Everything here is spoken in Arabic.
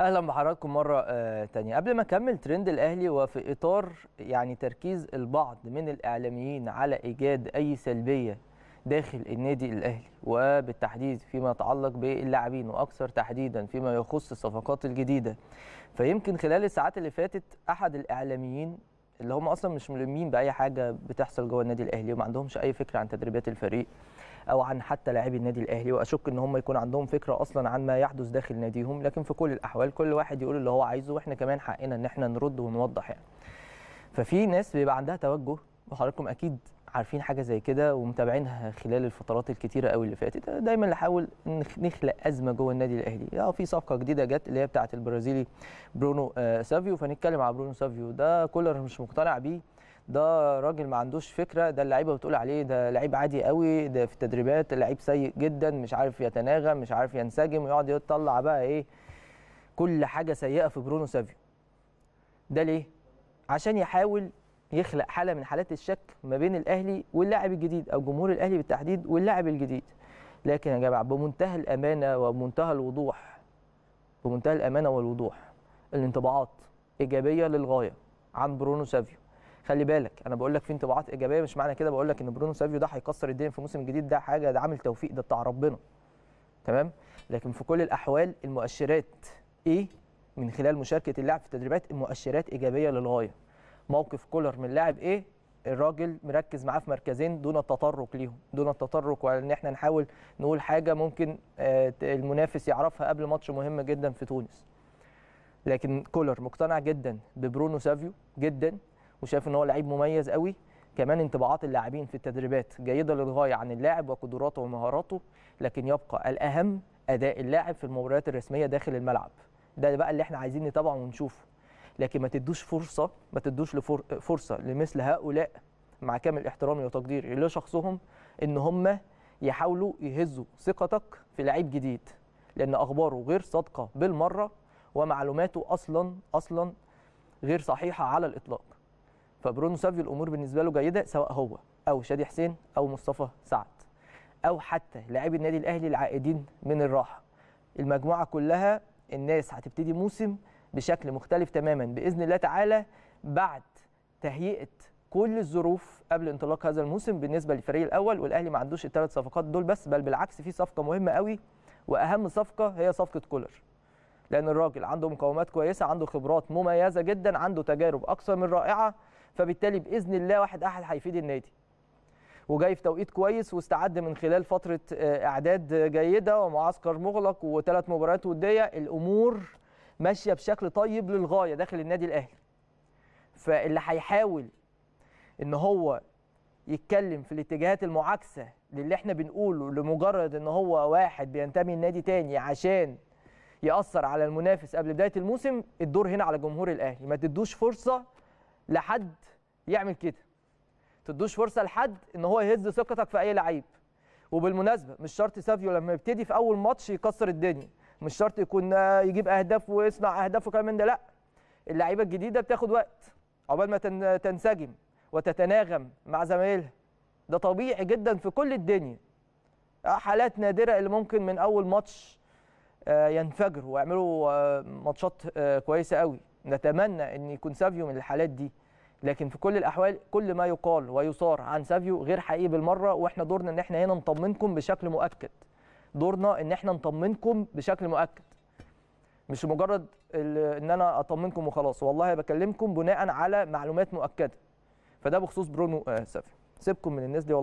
اهلا بحضراتكم مره آه، تانية قبل ما اكمل ترند الاهلي وفي اطار يعني تركيز البعض من الاعلاميين على ايجاد اي سلبيه داخل النادي الاهلي وبالتحديد فيما يتعلق باللاعبين واكثر تحديدا فيما يخص الصفقات الجديده فيمكن خلال الساعات اللي فاتت احد الاعلاميين اللي هم اصلا مش ملمين باي حاجه بتحصل جوه النادي الاهلي وما عندهمش اي فكره عن تدريبات الفريق او عن حتى لاعبي النادي الاهلي واشك ان هم يكون عندهم فكره اصلا عن ما يحدث داخل ناديهم لكن في كل الاحوال كل واحد يقول اللي هو عايزه واحنا كمان حقنا ان احنا نرد ونوضح يعني ففي ناس بيبقى عندها توجه وحضراتكم اكيد عارفين حاجه زي كده ومتابعينها خلال الفترات الكتيره قوي اللي فاتت دايما نحاول نخلق ازمه جوه النادي الاهلي اه في صفقه جديده جت اللي هي بتاعه البرازيلي برونو آه سافيو فنتكلم على برونو سافيو ده كولر مش مقتنع بيه ده راجل ما عندوش فكره ده اللعيبه بتقول عليه ده لعيب عادي قوي ده في التدريبات لعيب سيء جدا مش عارف يتناغم مش عارف ينسجم ويقعد يطلع بقى ايه كل حاجه سيئه في برونو سافيو ده ليه عشان يحاول يخلق حاله من حالات الشك ما بين الاهلي واللاعب الجديد او جمهور الاهلي بالتحديد واللاعب الجديد لكن يا جماعه بمنتهى الامانه وبمنتهى الوضوح بمنتهى الامانه والوضوح الانطباعات ايجابيه للغايه عن برونو سافيو خلي بالك انا بقول لك في انطباعات ايجابيه مش معنى كده بقول لك ان برونو سافيو ده هيكسر الدنيا في الموسم الجديد ده حاجه ده عامل توفيق ده بتاع ربنا تمام لكن في كل الاحوال المؤشرات ايه من خلال مشاركه اللاعب في التدريبات المؤشرات ايجابيه للغايه موقف كولر من لاعب ايه الراجل مركز معاه في مركزين دون التطرق ليهم دون التطرق وان احنا نحاول نقول حاجه ممكن آه، المنافس يعرفها قبل ماتش مهم جدا في تونس لكن كولر مقتنع جدا ببرونو سافيو جدا وشايف ان هو لعيب مميز قوي كمان انطباعات اللاعبين في التدريبات جيده للغايه عن اللاعب وقدراته ومهاراته لكن يبقى الاهم اداء اللاعب في المباريات الرسميه داخل الملعب ده بقى اللي احنا عايزين نتابعه ونشوفه لكن ما تدوش فرصه ما تدوش فرصه لمثل هؤلاء مع كامل احترامي وتقديري لشخصهم ان هم يحاولوا يهزوا ثقتك في لعيب جديد لان اخباره غير صادقه بالمره ومعلوماته اصلا اصلا غير صحيحه على الاطلاق فبرونو سافيو الامور بالنسبه له جيده سواء هو او شادي حسين او مصطفى سعد او حتى لاعبي النادي الاهلي العائدين من الراحه المجموعه كلها الناس هتبتدي موسم بشكل مختلف تماما باذن الله تعالى بعد تهيئه كل الظروف قبل انطلاق هذا الموسم بالنسبه للفريق الاول والاهلي ما عندوش الثلاث صفقات دول بس بل بالعكس في صفقه مهمه قوي واهم صفقه هي صفقه كولر لان الراجل عنده مقومات كويسه عنده خبرات مميزه جدا عنده تجارب اكثر من رائعه فبالتالي باذن الله واحد احد هيفيد النادي وجاي في توقيت كويس واستعد من خلال فتره آه، اعداد جيده ومعسكر مغلق وثلاث مباريات وديه الامور ماشيه بشكل طيب للغايه داخل النادي الاهلي فاللي هيحاول ان هو يتكلم في الاتجاهات المعاكسه للي احنا بنقوله لمجرد ان هو واحد بينتمي لنادي تاني عشان ياثر على المنافس قبل بدايه الموسم الدور هنا على جمهور الاهلي ما تدوش فرصه لحد يعمل كده تدوش فرصه لحد ان هو يهز ثقتك في اي لعيب وبالمناسبه مش شرط سافيو لما يبتدي في اول ماتش يكسر الدنيا مش شرط يكون يجيب اهداف ويصنع اهداف وكلام من ده لا اللعيبه الجديده بتاخد وقت عقبال ما تنسجم وتتناغم مع زمايلها ده طبيعي جدا في كل الدنيا آه، حالات نادره اللي ممكن من اول ماتش آه، ينفجروا ويعملوا آه، ماتشات كويسه قوي نتمنى ان يكون سافيو من الحالات دي لكن في كل الاحوال كل ما يقال ويصار عن سافيو غير حقيقي بالمره واحنا دورنا ان احنا هنا نطمنكم بشكل مؤكد دورنا ان احنا نطمنكم بشكل مؤكد مش مجرد ان انا اطمنكم وخلاص والله بكلمكم بناء على معلومات مؤكده فده بخصوص برونو آه، سافيو سيبكم من الناس دي والله